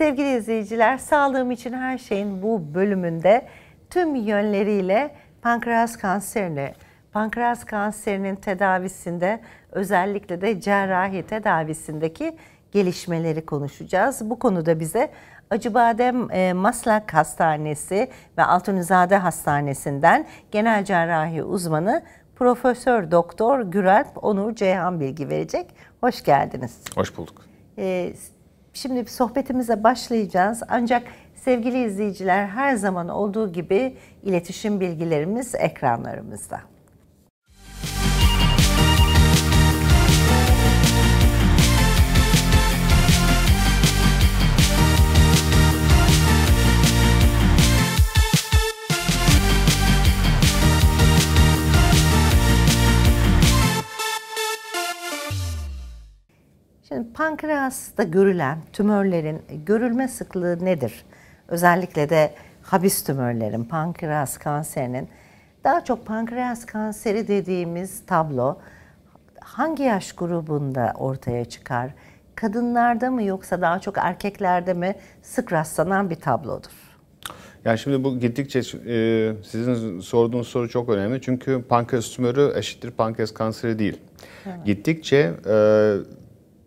Sevgili izleyiciler, sağlığım için her şeyin bu bölümünde tüm yönleriyle pankreas kanserini, pankreas kanserinin tedavisinde özellikle de cerrahi tedavisindeki gelişmeleri konuşacağız. Bu konuda bize Acıbadem e, Maslak Hastanesi ve Altunizade Hastanesi'nden genel cerrahi uzmanı Profesör Doktor Güralp Onur Ceyhan bilgi verecek. Hoş geldiniz. Hoş bulduk. Ee, Şimdi sohbetimize başlayacağız. Ancak sevgili izleyiciler her zaman olduğu gibi iletişim bilgilerimiz ekranlarımızda. Şimdi pankreasta görülen tümörlerin görülme sıklığı nedir? Özellikle de habis tümörlerin, pankreas kanserinin daha çok pankreas kanseri dediğimiz tablo hangi yaş grubunda ortaya çıkar? Kadınlarda mı yoksa daha çok erkeklerde mi sık rastlanan bir tablodur? Yani şimdi bu gittikçe e, sizin sorduğunuz soru çok önemli. Çünkü pankreas tümörü eşittir pankreas kanseri değil. Evet. Gittikçe e,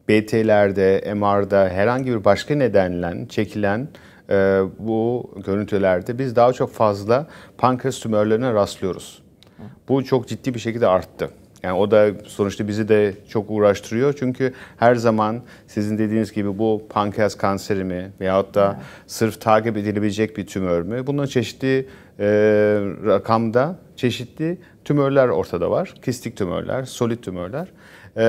BT'lerde, MR'da herhangi bir başka nedenle çekilen e, bu görüntülerde biz daha çok fazla pankreas tümörlerine rastlıyoruz. Bu çok ciddi bir şekilde arttı. Yani o da sonuçta bizi de çok uğraştırıyor. Çünkü her zaman sizin dediğiniz gibi bu pankreas kanseri mi veyahut da sırf takip edilebilecek bir tümör mü? Bunun çeşitli e, rakamda çeşitli tümörler ortada var. Kistik tümörler, solid tümörler. E,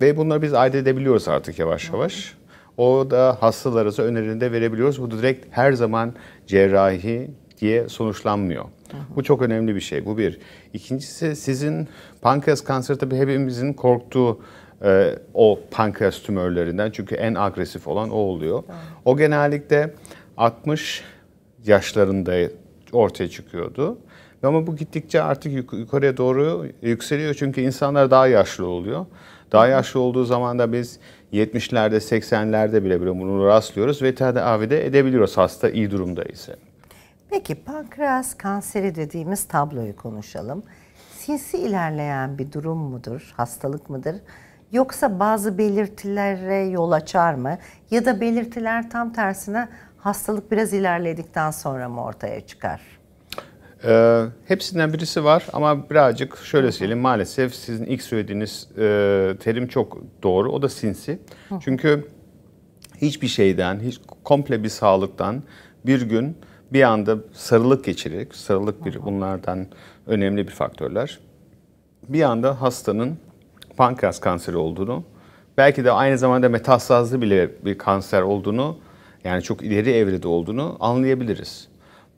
ve bunları biz ayırt edebiliyoruz artık yavaş yavaş. O da hastalarımıza önerini de verebiliyoruz. Bu direkt her zaman cerrahi diye sonuçlanmıyor. Aha. Bu çok önemli bir şey. Bu bir. İkincisi sizin pankreas kanseri tabii hepimizin korktuğu e, o pankreas tümörlerinden. Çünkü en agresif olan o oluyor. Aha. O genellikle 60 yaşlarında ortaya çıkıyordu. Ama bu gittikçe artık yukarıya doğru yükseliyor çünkü insanlar daha yaşlı oluyor. Daha yaşlı olduğu zaman da biz 70'lerde, 80'lerde bile bile bunu rastlıyoruz ve tedavi edebiliyoruz hasta iyi durumda ise. Peki pankreas kanseri dediğimiz tabloyu konuşalım. Sinsi ilerleyen bir durum mudur, hastalık mıdır? Yoksa bazı belirtilere yol açar mı? Ya da belirtiler tam tersine hastalık biraz ilerledikten sonra mı ortaya çıkar? Ee, hepsinden birisi var ama birazcık şöyle söyleyeyim maalesef sizin ilk söylediğiniz e, terim çok doğru o da sinsi. Çünkü hiçbir şeyden, hiç komple bir sağlıktan bir gün bir anda sarılık geçirerek, sarılık bir bunlardan önemli bir faktörler. Bir anda hastanın pankreas kanseri olduğunu, belki de aynı zamanda metastazlı bile bir kanser olduğunu yani çok ileri evrede olduğunu anlayabiliriz.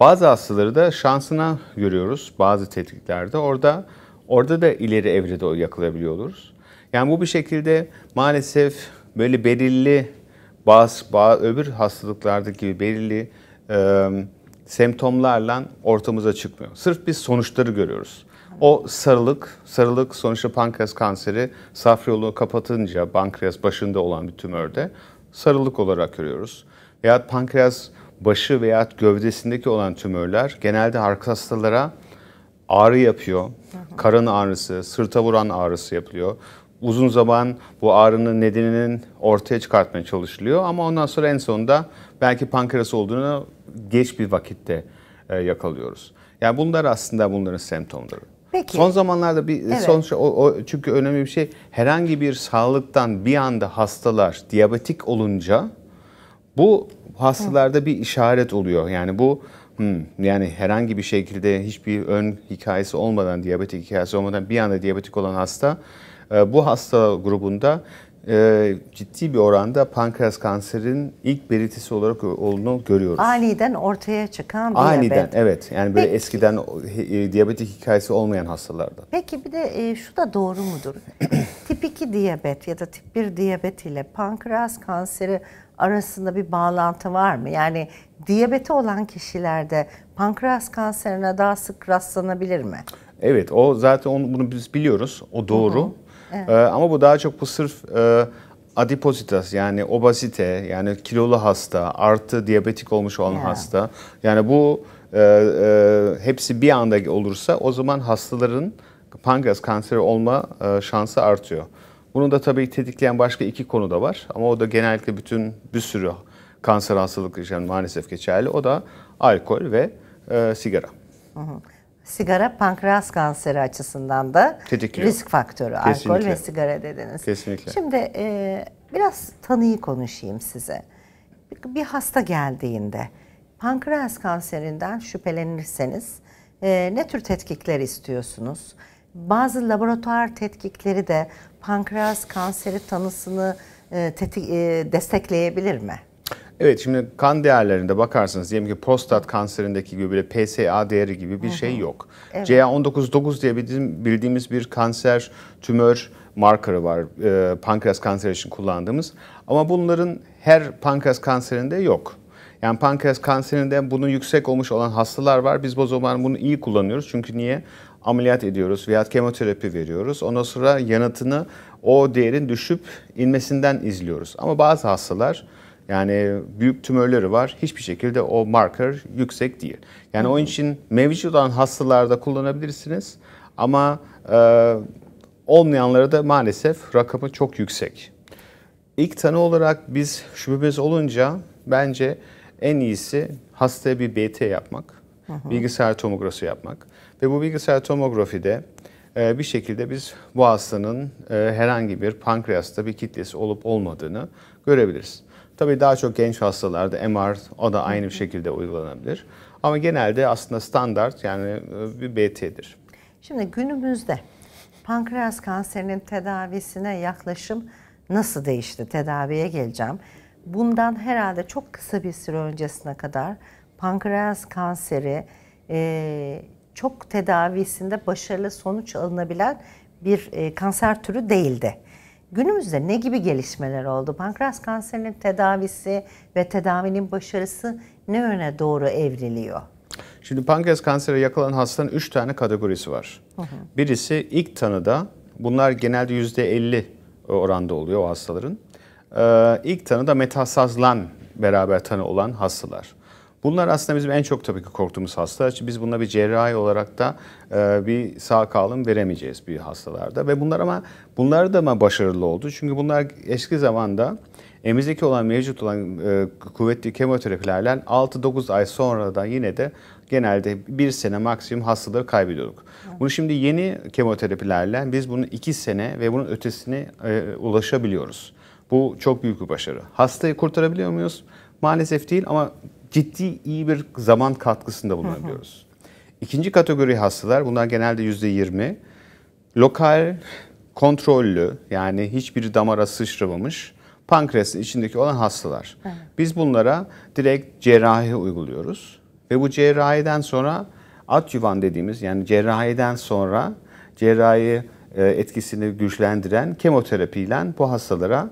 Bazı hastaları da şansına görüyoruz bazı tetkiklerde. Orada orada da ileri evrede yakılabiliyor oluruz. Yani bu bir şekilde maalesef böyle belirli bazı, bazı öbür hastalıklardaki gibi belirli e, semptomlarla ortamıza çıkmıyor. Sırf biz sonuçları görüyoruz. O sarılık, sarılık sonuçta pankreas kanseri safra yolunu kapatınca pankreas başında olan bir tümörde sarılık olarak görüyoruz veya pankreas başı veya gövdesindeki olan tümörler genelde arka hastalara ağrı yapıyor. Karın ağrısı, sırta vuran ağrısı yapılıyor. Uzun zaman bu ağrının nedeninin ortaya çıkartmaya çalışılıyor ama ondan sonra en sonunda belki pankreas olduğunu geç bir vakitte e, yakalıyoruz. Yani bunlar aslında bunların semptomları. Peki. Son zamanlarda bir evet. son şey, o, o çünkü önemli bir şey herhangi bir sağlıktan bir anda hastalar diyabetik olunca bu hastalarda bir işaret oluyor. Yani bu hmm, yani herhangi bir şekilde hiçbir ön hikayesi olmadan, diyabetik hikayesi olmadan bir anda diyabetik olan hasta e, bu hasta grubunda e, ciddi bir oranda pankreas kanserin ilk belirtisi olarak olduğunu görüyoruz. Aniden ortaya çıkan bir Aniden diyabet. evet. Yani böyle Peki. eskiden e, diyabetik hikayesi olmayan hastalarda. Peki bir de şu da doğru mudur? tip 2 diyabet ya da tip 1 diyabet ile pankreas kanseri arasında bir bağlantı var mı? Yani diyabeti olan kişilerde pankreas kanserine daha sık rastlanabilir mi? Evet o zaten onu, bunu biz biliyoruz. O doğru. Hı hı. Evet. Ee, ama bu daha çok bu sırf e, adipositas yani obazite yani kilolu hasta artı diyabetik olmuş olan yeah. hasta. Yani bu e, e, hepsi bir anda olursa o zaman hastaların pankreas kanseri olma e, şansı artıyor. Bunu da tabii tetikleyen başka iki konu da var ama o da genellikle bütün bir sürü kanser hastalıkları için maalesef geçerli. O da alkol ve e, sigara. Hı hı. Sigara pankreas kanseri açısından da Tetikliyor. risk faktörü. Kesinlikle. Alkol ve sigara dediniz. Kesinlikle. Şimdi e, biraz tanıyı konuşayım size. Bir hasta geldiğinde pankreas kanserinden şüphelenirseniz e, ne tür tetkikler istiyorsunuz? bazı laboratuvar tetkikleri de pankreas kanseri tanısını e, tetik, e, destekleyebilir mi? Evet şimdi kan değerlerinde bakarsanız diyelim ki prostat kanserindeki gibi bir PSA değeri gibi bir Hı şey -hı. şey yok. Evet. CA19-9 diye bildiğimiz bir kanser tümör markerı var e, pankreas kanseri için kullandığımız. Ama bunların her pankreas kanserinde yok. Yani pankreas kanserinde bunun yüksek olmuş olan hastalar var. Biz o zaman bunu iyi kullanıyoruz. Çünkü niye? ameliyat ediyoruz veya kemoterapi veriyoruz. Ondan sonra yanıtını o değerin düşüp inmesinden izliyoruz. Ama bazı hastalar yani büyük tümörleri var. Hiçbir şekilde o marker yüksek değil. Yani hmm. onun için mevcut olan hastalarda kullanabilirsiniz ama e, olmayanlara da maalesef rakamı çok yüksek. İlk tanı olarak biz şüphemiz olunca bence en iyisi hastaya bir BT yapmak, hı bilgisayar tomografi yapmak. Ve bu bilgisayar tomografide e, bir şekilde biz bu hastanın e, herhangi bir pankreasta bir kitlesi olup olmadığını görebiliriz. Tabii daha çok genç hastalarda MR o da aynı bir şekilde uygulanabilir. Ama genelde aslında standart yani e, bir BT'dir. Şimdi günümüzde pankreas kanserinin tedavisine yaklaşım nasıl değişti? Tedaviye geleceğim. Bundan herhalde çok kısa bir süre öncesine kadar pankreas kanseri e, çok tedavisinde başarılı sonuç alınabilen bir e, kanser türü değildi. Günümüzde ne gibi gelişmeler oldu? Pankreas kanserinin tedavisi ve tedavinin başarısı ne yöne doğru evriliyor? Şimdi pankreas kanseri yakalan hastanın 3 tane kategorisi var. Hı hı. Birisi ilk tanıda, bunlar genelde %50 oranda oluyor o hastaların. Ee, ilk tanıda metastazlan beraber tanı olan hastalar. Bunlar aslında bizim en çok tabii ki korktuğumuz hastalar çünkü Biz buna bir cerrahi olarak da e, bir sağ kalım veremeyeceğiz bir hastalarda. Ve bunlar ama bunlar da mı başarılı oldu. Çünkü bunlar eski zamanda emizdeki olan mevcut olan e, kuvvetli kemoterapilerle 6-9 ay sonra da yine de genelde bir sene maksimum hastaları kaybediyorduk. Evet. Bunu şimdi yeni kemoterapilerle biz bunu iki sene ve bunun ötesine e, ulaşabiliyoruz. Bu çok büyük bir başarı. Hastayı kurtarabiliyor muyuz? Maalesef değil ama ciddi iyi bir zaman katkısında bulunabiliyoruz. Hı İkinci kategori hastalar bunlar genelde yüzde yirmi. Lokal, kontrollü yani hiçbir damara sıçramamış pankreasın içindeki olan hastalar. Biz bunlara direkt cerrahi uyguluyoruz. Ve bu cerrahiden sonra adjuvan dediğimiz yani cerrahiden sonra cerrahi e, etkisini güçlendiren kemoterapiyle bu hastalara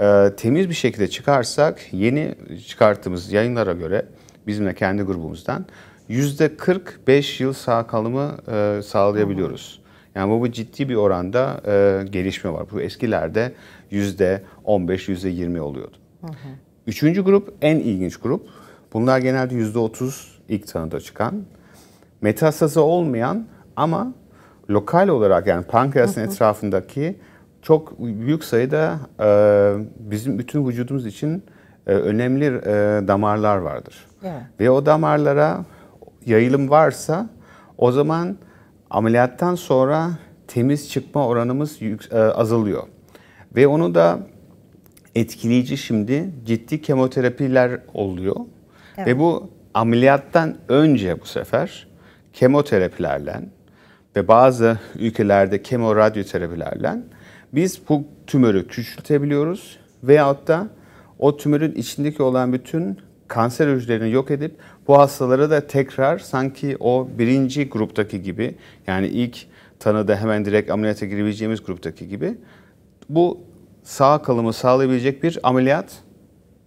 ee, temiz bir şekilde çıkarsak yeni çıkarttığımız yayınlara göre bizimle kendi grubumuzdan yüzde 45 yıl sağ kalımı e, sağlayabiliyoruz. Yani bu, bu ciddi bir oranda e, gelişme var. Bu eskilerde yüzde 15, yüzde 20 oluyordu. Üçüncü grup en ilginç grup. Bunlar genelde yüzde 30 ilk tanıda çıkan. Metastazı olmayan ama lokal olarak yani pankreasın etrafındaki çok büyük sayıda e, bizim bütün vücudumuz için e, önemli e, damarlar vardır. Evet. Ve o damarlara yayılım varsa o zaman ameliyattan sonra temiz çıkma oranımız azalıyor. Ve onu da etkileyici şimdi ciddi kemoterapiler oluyor. Evet. Ve bu ameliyattan önce bu sefer kemoterapilerle ve bazı ülkelerde kemo radyoterapilerle biz bu tümörü küçültebiliyoruz veyahut da o tümörün içindeki olan bütün kanser hücrelerini yok edip bu hastalara da tekrar sanki o birinci gruptaki gibi yani ilk tanıda hemen direkt ameliyata girebileceğimiz gruptaki gibi bu sağ kalımı sağlayabilecek bir ameliyat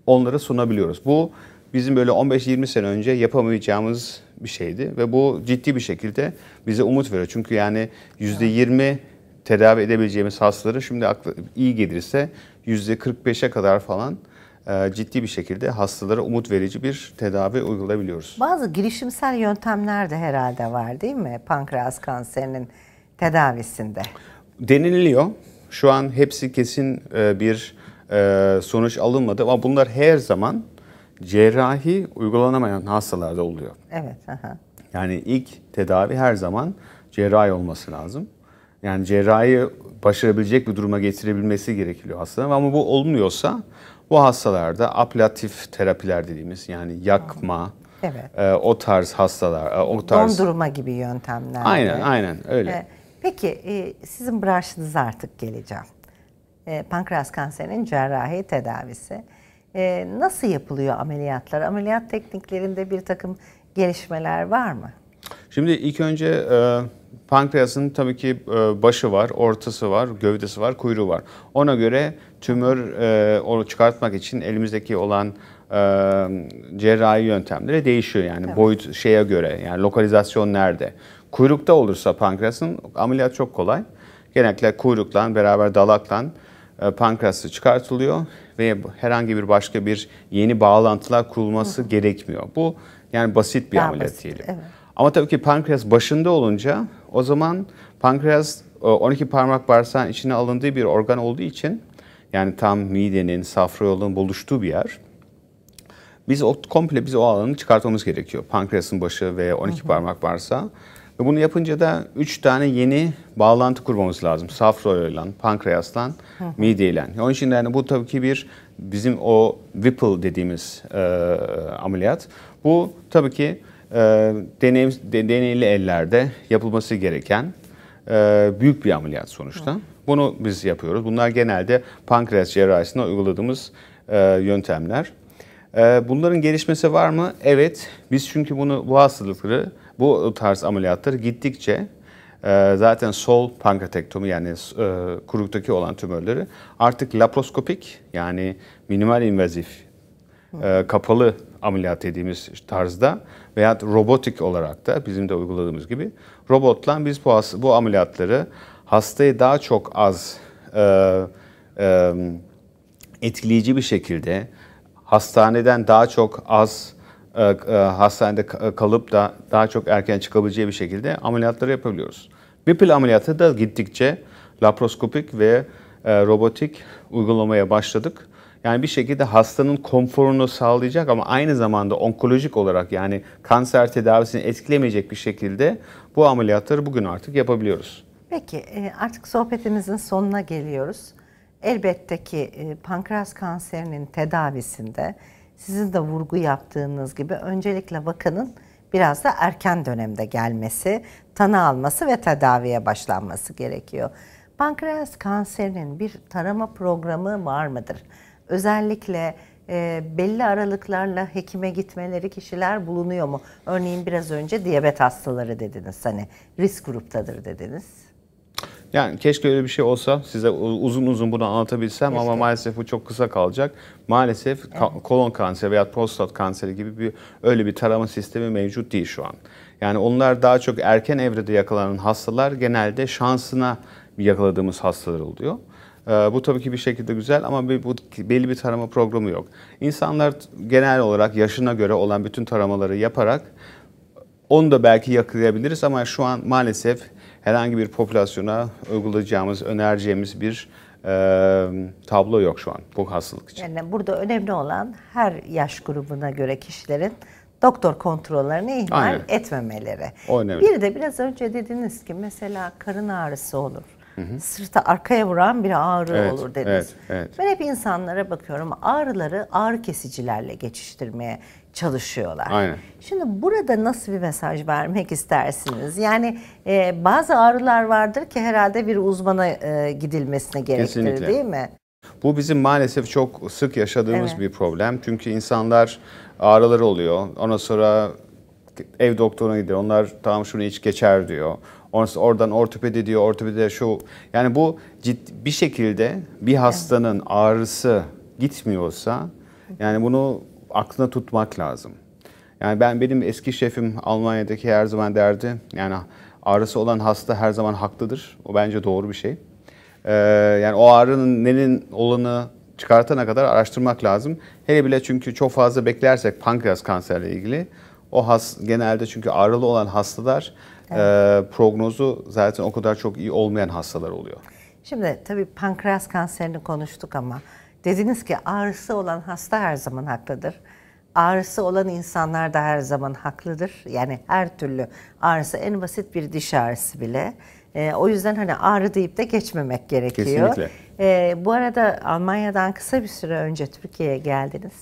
onlara sunabiliyoruz. Bu bizim böyle 15-20 sene önce yapamayacağımız bir şeydi ve bu ciddi bir şekilde bize umut veriyor. Çünkü yani %20 tedavi edebileceğimiz hastaları şimdi iyi gelirse yüzde %45'e kadar falan e, ciddi bir şekilde hastalara umut verici bir tedavi uygulayabiliyoruz. Bazı girişimsel yöntemler de herhalde var değil mi pankreas kanserinin tedavisinde? Denililiyor. Şu an hepsi kesin e, bir e, sonuç alınmadı ama bunlar her zaman cerrahi uygulanamayan hastalarda oluyor. Evet. Aha. Yani ilk tedavi her zaman cerrahi olması lazım. Yani cerrahi başarabilecek bir duruma getirebilmesi gerekiyor hastanın ama bu olmuyorsa bu hastalarda aplatif terapiler dediğimiz yani yakma, evet. E, o tarz hastalar, e, o tarz... Dondurma gibi yöntemler. Aynen, aynen öyle. E, peki sizin branşınıza artık geleceğim. E, pankreas kanserinin cerrahi tedavisi. nasıl yapılıyor ameliyatlar? Ameliyat tekniklerinde bir takım gelişmeler var mı? Şimdi ilk önce... E, pankreasın tabii ki e, başı var, ortası var, gövdesi var, kuyruğu var. Ona göre tümör e, onu çıkartmak için elimizdeki olan e, cerrahi yöntemleri değişiyor yani evet. boyut şeye göre yani lokalizasyon nerede. Kuyrukta olursa pankreasın ameliyat çok kolay. Genellikle kuyrukla beraber dalakla pankreası çıkartılıyor ve herhangi bir başka bir yeni bağlantılar kurulması Hı. gerekmiyor. Bu yani basit bir Daha ameliyat basit, diyelim. Evet. Ama tabii ki pankreas başında olunca o zaman pankreas 12 e, parmak bağırsağın içine alındığı bir organ olduğu için yani tam midenin, safra yolunun buluştuğu bir yer. Biz o komple biz o alanı çıkartmamız gerekiyor. Pankreasın başı ve 12 hı hı. parmak varsa. Ve bunu yapınca da 3 tane yeni bağlantı kurmamız lazım. Safra yoluyla, pankreasla, mideyle. Onun için de yani bu tabii ki bir bizim o Whipple dediğimiz e, ameliyat. Bu tabii ki e, deney, de, deneyli ellerde yapılması gereken e, büyük bir ameliyat sonuçta. Hı. Bunu biz yapıyoruz. Bunlar genelde pankreas cerrahisinde uyguladığımız e, yöntemler. E, bunların gelişmesi var mı? Evet. Biz çünkü bunu bu hastalıkları, bu tarz ameliyatları gittikçe e, zaten sol pankreatektomi yani e, kuruktaki olan tümörleri artık laparoskopik yani minimal invazif e, kapalı ameliyat dediğimiz tarzda veya robotik olarak da bizim de uyguladığımız gibi robotla biz bu, bu ameliyatları hastayı daha çok az e, e, etkileyici bir şekilde hastaneden daha çok az e, e, hastanede kalıp da daha çok erken çıkabileceği bir şekilde ameliyatları yapabiliyoruz. Bipil ameliyatı da gittikçe laparoskopik ve e, robotik uygulamaya başladık. Yani bir şekilde hastanın konforunu sağlayacak ama aynı zamanda onkolojik olarak yani kanser tedavisini etkilemeyecek bir şekilde bu ameliyatları bugün artık yapabiliyoruz. Peki e, artık sohbetimizin sonuna geliyoruz. Elbette ki e, pankreas kanserinin tedavisinde sizin de vurgu yaptığınız gibi öncelikle vakanın biraz da erken dönemde gelmesi, tanı alması ve tedaviye başlanması gerekiyor. Pankreas kanserinin bir tarama programı var mıdır? özellikle e, belli aralıklarla hekime gitmeleri kişiler bulunuyor mu? Örneğin biraz önce diyabet hastaları dediniz hani risk gruptadır dediniz. Yani keşke öyle bir şey olsa size uzun uzun bunu anlatabilsem keşke. ama maalesef bu çok kısa kalacak. Maalesef evet. ka kolon kanseri veya prostat kanseri gibi bir öyle bir tarama sistemi mevcut değil şu an. Yani onlar daha çok erken evrede yakalanan hastalar genelde şansına yakaladığımız hastalar oluyor. Ee, bu tabii ki bir şekilde güzel ama bir, bu, belli bir tarama programı yok. İnsanlar genel olarak yaşına göre olan bütün taramaları yaparak onu da belki yakalayabiliriz ama şu an maalesef herhangi bir popülasyona uygulayacağımız, önereceğimiz bir e, tablo yok şu an bu hastalık için. Yani burada önemli olan her yaş grubuna göre kişilerin doktor kontrollerini ihmal Aynen. etmemeleri. O önemli. Bir de biraz önce dediniz ki mesela karın ağrısı olur hı. sırta arkaya vuran bir ağrı evet, olur dediniz. Evet, evet. Ben hep insanlara bakıyorum ağrıları ağrı kesicilerle geçiştirmeye çalışıyorlar. Aynen. Şimdi burada nasıl bir mesaj vermek istersiniz? Yani e, bazı ağrılar vardır ki herhalde bir uzmana e, gidilmesine gerektirir Kesinlikle. değil mi? Bu bizim maalesef çok sık yaşadığımız evet. bir problem. Çünkü insanlar ağrıları oluyor. Ondan sonra ev doktoruna gidiyor. Onlar tamam şunu hiç geçer diyor. Oradan ortopedi diyor, ortopedide şu. Yani bu ciddi bir şekilde bir hastanın ağrısı gitmiyorsa yani bunu aklına tutmak lazım. Yani ben benim eski şefim Almanya'daki her zaman derdi yani ağrısı olan hasta her zaman haklıdır. O bence doğru bir şey. Ee, yani o ağrının nenin olanı çıkartana kadar araştırmak lazım. Hele bile çünkü çok fazla beklersek pankreas kanserle ilgili o has genelde çünkü ağrılı olan hastalar evet. e, prognozu zaten o kadar çok iyi olmayan hastalar oluyor. Şimdi tabii pankreas kanserini konuştuk ama dediniz ki ağrısı olan hasta her zaman haklıdır. Ağrısı olan insanlar da her zaman haklıdır. Yani her türlü ağrısı en basit bir diş ağrısı bile. E, o yüzden hani ağrı deyip de geçmemek gerekiyor. Kesinlikle. E, bu arada Almanya'dan kısa bir süre önce Türkiye'ye geldiniz.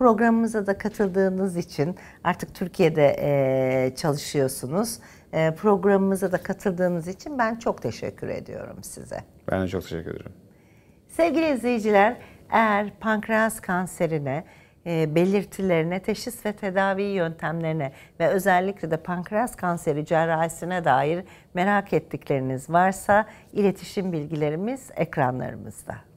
Programımıza da katıldığınız için artık Türkiye'de e, çalışıyorsunuz. E, programımıza da katıldığınız için ben çok teşekkür ediyorum size. Ben de çok teşekkür ederim. Sevgili izleyiciler, eğer pankreas kanserine e, belirtilerine, teşhis ve tedavi yöntemlerine ve özellikle de pankreas kanseri cerrahisine dair merak ettikleriniz varsa iletişim bilgilerimiz ekranlarımızda.